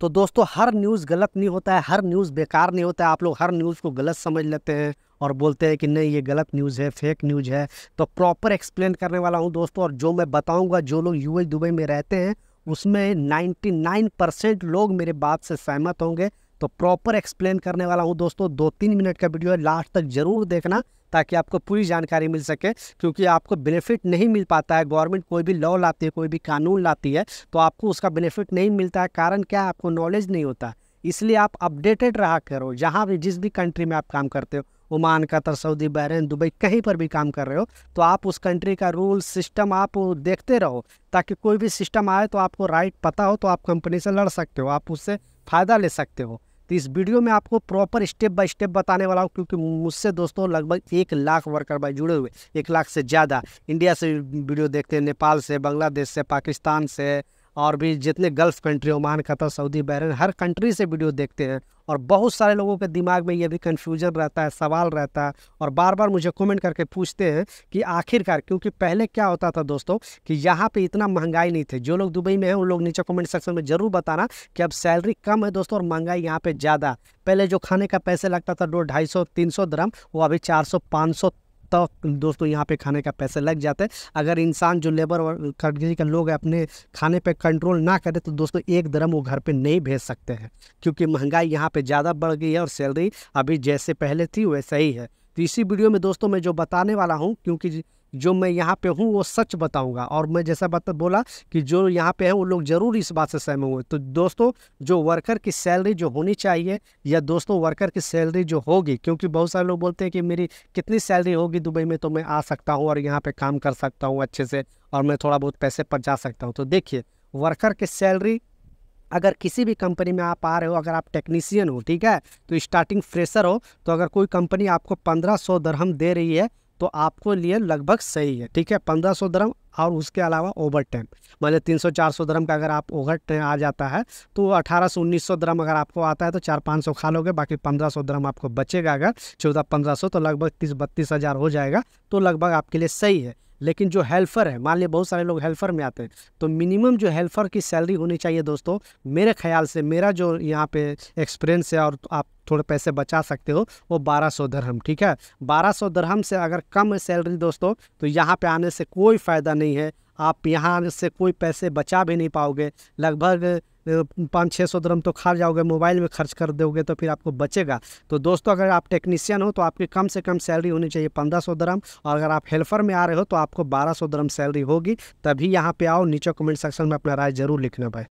तो दोस्तों हर न्यूज़ गलत नहीं होता है हर न्यूज़ बेकार नहीं होता है आप लोग हर न्यूज़ को गलत समझ लेते हैं और बोलते हैं कि नहीं ये गलत न्यूज़ है फेक न्यूज़ है तो प्रॉपर एक्सप्लेन करने वाला हूँ दोस्तों और जो मैं बताऊँगा जो लोग यूएस दुबई में रहते हैं उसमें 99 परसेंट लोग मेरे बात से सहमत होंगे तो प्रॉपर एक्सप्लेन करने वाला हूँ दोस्तों दो तीन मिनट का वीडियो है लास्ट तक जरूर देखना ताकि आपको पूरी जानकारी मिल सके क्योंकि आपको बेनिफिट नहीं मिल पाता है गवर्नमेंट कोई भी लॉ लाती है कोई भी कानून लाती है तो आपको उसका बेनिफिट नहीं मिलता है कारण क्या है आपको नॉलेज नहीं होता इसलिए आप अपडेटेड रहा करो जहाँ भी जिस भी कंट्री में आप काम करते हो Oman Qatar Saudi Bahrain Dubai कहीं पर भी काम कर रहे हो तो आप उस कंट्री का रूल सिस्टम आप देखते रहो ताकि कोई भी सिस्टम आए तो आपको राइट पता हो तो आप कंपनी से लड़ सकते हो आप उससे फ़ायदा ले सकते हो तो इस वीडियो में आपको प्रॉपर स्टेप बाय स्टेप बताने वाला हूँ क्योंकि मुझसे दोस्तों लगभग एक लाख वर्कर भाई जुड़े हुए एक लाख से ज़्यादा इंडिया से वीडियो देखते हैं नेपाल से बांग्लादेश से पाकिस्तान से और भी जितने gulf country Oman Qatar Saudi Bahrain हर कंट्री से वीडियो देखते हैं और बहुत सारे लोगों के दिमाग में ये भी कन्फ्यूजन रहता है सवाल रहता है और बार बार मुझे कमेंट करके पूछते हैं कि आखिरकार क्योंकि पहले क्या होता था दोस्तों कि यहाँ पे इतना महंगाई नहीं थी जो लोग दुबई में हैं उन लोग नीचे कमेंट सेक्शन में ज़रूर बताना कि अब सैलरी कम है दोस्तों और महंगाई यहाँ पर ज़्यादा पहले जो खाने का पैसे लगता था दो ढाई सौ तीन सौ दरम वो अभी चार सौ पाँच सौ तो दोस्तों यहाँ पे खाने का पैसा लग जाता है अगर इंसान जो लेबर और खरीदी का लोग अपने खाने पे कंट्रोल ना करे तो दोस्तों एक दरम वो घर पे नहीं भेज सकते हैं क्योंकि महंगाई यहाँ पे ज़्यादा बढ़ गई है और सैलरी अभी जैसे पहले थी वैसा ही है तो इसी वीडियो में दोस्तों मैं जो बताने वाला हूँ क्योंकि जो मैं यहाँ पे हूँ वो सच बताऊँगा और मैं जैसा बता बोला कि जो यहाँ पे हैं वो लोग ज़रूर इस बात से सहमे हुए तो दोस्तों जो वर्कर की सैलरी जो होनी चाहिए या दोस्तों वर्कर की सैलरी जो होगी क्योंकि बहुत सारे लोग बोलते हैं कि मेरी कितनी सैलरी होगी दुबई में तो मैं आ सकता हूँ और यहाँ पर काम कर सकता हूँ अच्छे से और मैं थोड़ा बहुत पैसे पर जा सकता हूँ तो देखिए वर्कर की सैलरी अगर किसी भी कंपनी में आप आ रहे हो अगर आप टेक्नीसियन हो ठीक है तो स्टार्टिंग फ्रेशर हो तो अगर कोई कंपनी आपको पंद्रह सौ दरहम दे रही है तो आपको लिए लगभग सही है ठीक है पंद्रह सौ दरम और उसके अलावा ओवर टाइम मतलब तीन सौ चार सौ दरम का अगर आप ओवर टाइम आ जाता है तो अठारह सौ उन्नीस सौ दरम अगर आपको आता है तो चार पाँच सौ खा लोगे बाकी पंद्रह सौ दरम आपको बचेगा अगर चौदह पंद्रह सौ तो लगभग तीस बत्तीस हज़ार हो जाएगा तो लगभग आपके लिए सही है लेकिन जो हेल्पर है मान लीजिए बहुत सारे लोग हेल्पर में आते हैं तो मिनिमम जो हेल्पर की सैलरी होनी चाहिए दोस्तों मेरे ख्याल से मेरा जो यहाँ पे एक्सपीरियंस है और आप थोड़े पैसे बचा सकते हो वो बारह सौ दरहम ठीक है बारह सौ दरहम से अगर कम सैलरी दोस्तों तो यहाँ पे आने से कोई फ़ायदा नहीं है आप यहाँ से कोई पैसे बचा भी नहीं पाओगे लगभग पाँच छः सौ दरम तो खा जाओगे मोबाइल में खर्च कर दोगे तो फिर आपको बचेगा तो दोस्तों अगर आप टेक्नीशियन हो तो आपकी कम से कम सैलरी होनी चाहिए पंद्रह सौ दरम और अगर आप हेल्पर में आ रहे हो तो आपको बारह सौ दरम सैलरी होगी तभी यहाँ पे आओ नीचे कमेंट सेक्शन में अपना राय जरूर लिखना भाई